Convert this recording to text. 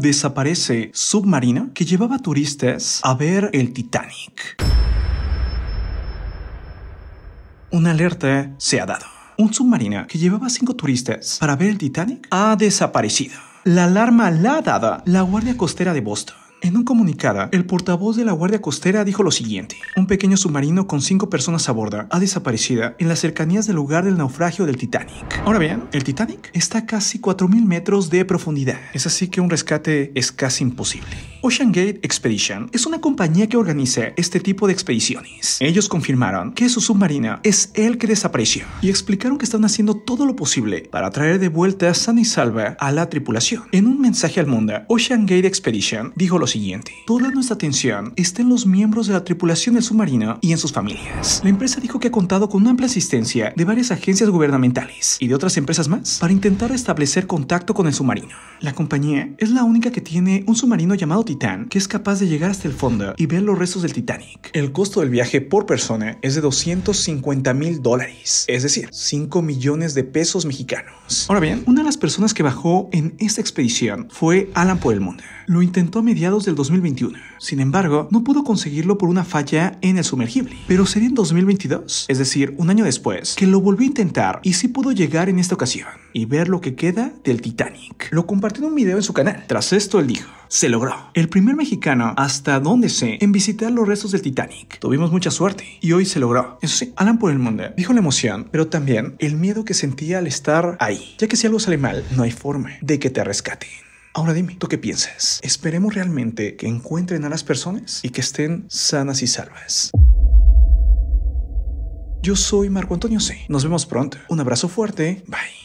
desaparece submarina que llevaba turistas a ver el Titanic. Una alerta se ha dado. Un submarino que llevaba cinco turistas para ver el Titanic ha desaparecido. La alarma la ha dado la Guardia Costera de Boston en un comunicado, el portavoz de la Guardia Costera dijo lo siguiente. Un pequeño submarino con cinco personas a bordo ha desaparecido en las cercanías del lugar del naufragio del Titanic. Ahora bien, el Titanic está a casi 4.000 metros de profundidad. Es así que un rescate es casi imposible. Ocean Gate Expedition es una compañía que organiza este tipo de expediciones. Ellos confirmaron que su submarino es el que desapareció y explicaron que están haciendo todo lo posible para traer de vuelta sana y salva a la tripulación. En un mensaje al mundo, Ocean Gate Expedition dijo lo siguiente: Toda nuestra atención está en los miembros de la tripulación del submarino y en sus familias. La empresa dijo que ha contado con una amplia asistencia de varias agencias gubernamentales y de otras empresas más para intentar establecer contacto con el submarino. La compañía es la única que tiene un submarino llamado Titán que es capaz de llegar hasta el fondo y ver los restos del Titanic. El costo del viaje por persona es de 250 mil dólares, es decir, 5 millones de pesos mexicanos. Ahora bien, una de las personas que bajó en esta expedición fue Alan mundo. Lo intentó a mediados del 2021. Sin embargo, no pudo conseguirlo por una falla en el sumergible. Pero sería en 2022, es decir, un año después, que lo volvió a intentar y sí pudo llegar en esta ocasión y ver lo que queda del Titanic. Lo compartió en un video en su canal. Tras esto, él dijo, se logró. El primer mexicano, hasta donde sé, en visitar los restos del Titanic. Tuvimos mucha suerte y hoy se logró. Eso sí, Alan por el mundo dijo la emoción, pero también el miedo que sentía al estar ahí, ya que si algo sale mal, no hay forma de que te rescaten. Ahora dime, ¿tú qué piensas? ¿Esperemos realmente que encuentren a las personas y que estén sanas y salvas? Yo soy Marco Antonio C. Nos vemos pronto. Un abrazo fuerte. Bye.